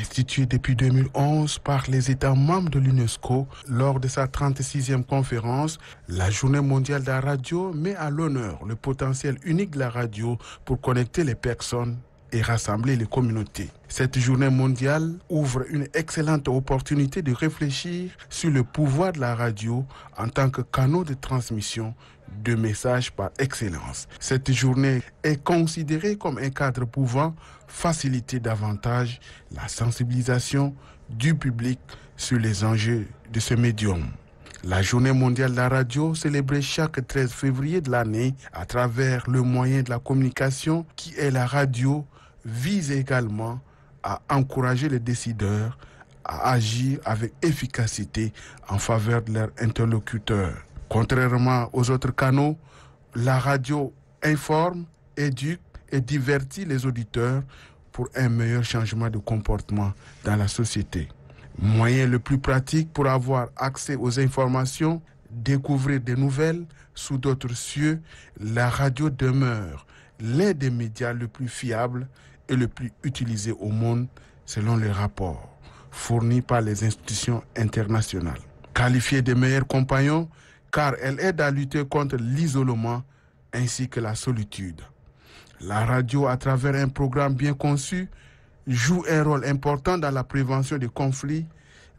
Instituée depuis 2011 par les États membres de l'UNESCO lors de sa 36e conférence, la Journée mondiale de la radio met à l'honneur le potentiel unique de la radio pour connecter les personnes et rassembler les communautés. Cette journée mondiale ouvre une excellente opportunité de réfléchir sur le pouvoir de la radio en tant que canal de transmission de messages par excellence. Cette journée est considérée comme un cadre pouvant faciliter davantage la sensibilisation du public sur les enjeux de ce médium. La journée mondiale de la radio, célébrée chaque 13 février de l'année à travers le moyen de la communication qui est la radio, vise également à encourager les décideurs à agir avec efficacité en faveur de leurs interlocuteurs. Contrairement aux autres canaux, la radio informe, éduque et divertit les auditeurs pour un meilleur changement de comportement dans la société. Moyen le plus pratique pour avoir accès aux informations, découvrir des nouvelles sous d'autres cieux, la radio demeure l'un des médias le plus fiable et le plus utilisé au monde selon les rapports fournis par les institutions internationales. Qualifié des meilleurs compagnons, car elle aide à lutter contre l'isolement ainsi que la solitude. La radio, à travers un programme bien conçu, joue un rôle important dans la prévention des conflits,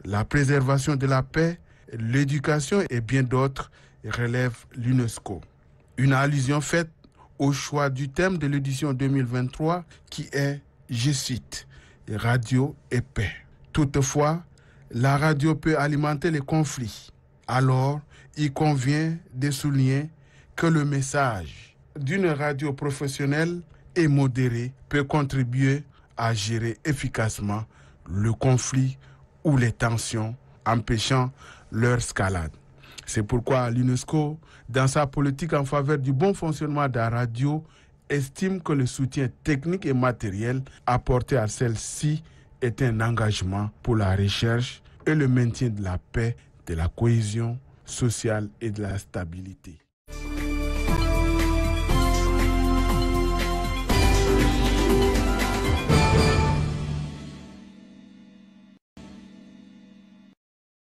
la préservation de la paix, l'éducation et bien d'autres, relève l'UNESCO. Une allusion faite au choix du thème de l'édition 2023 qui est, je cite, Radio et paix. Toutefois, la radio peut alimenter les conflits. Alors, il convient de souligner que le message d'une radio professionnelle et modérée peut contribuer à gérer efficacement le conflit ou les tensions, empêchant leur escalade. C'est pourquoi l'UNESCO, dans sa politique en faveur du bon fonctionnement de la radio, estime que le soutien technique et matériel apporté à celle-ci est un engagement pour la recherche et le maintien de la paix, de la cohésion sociale et de la stabilité.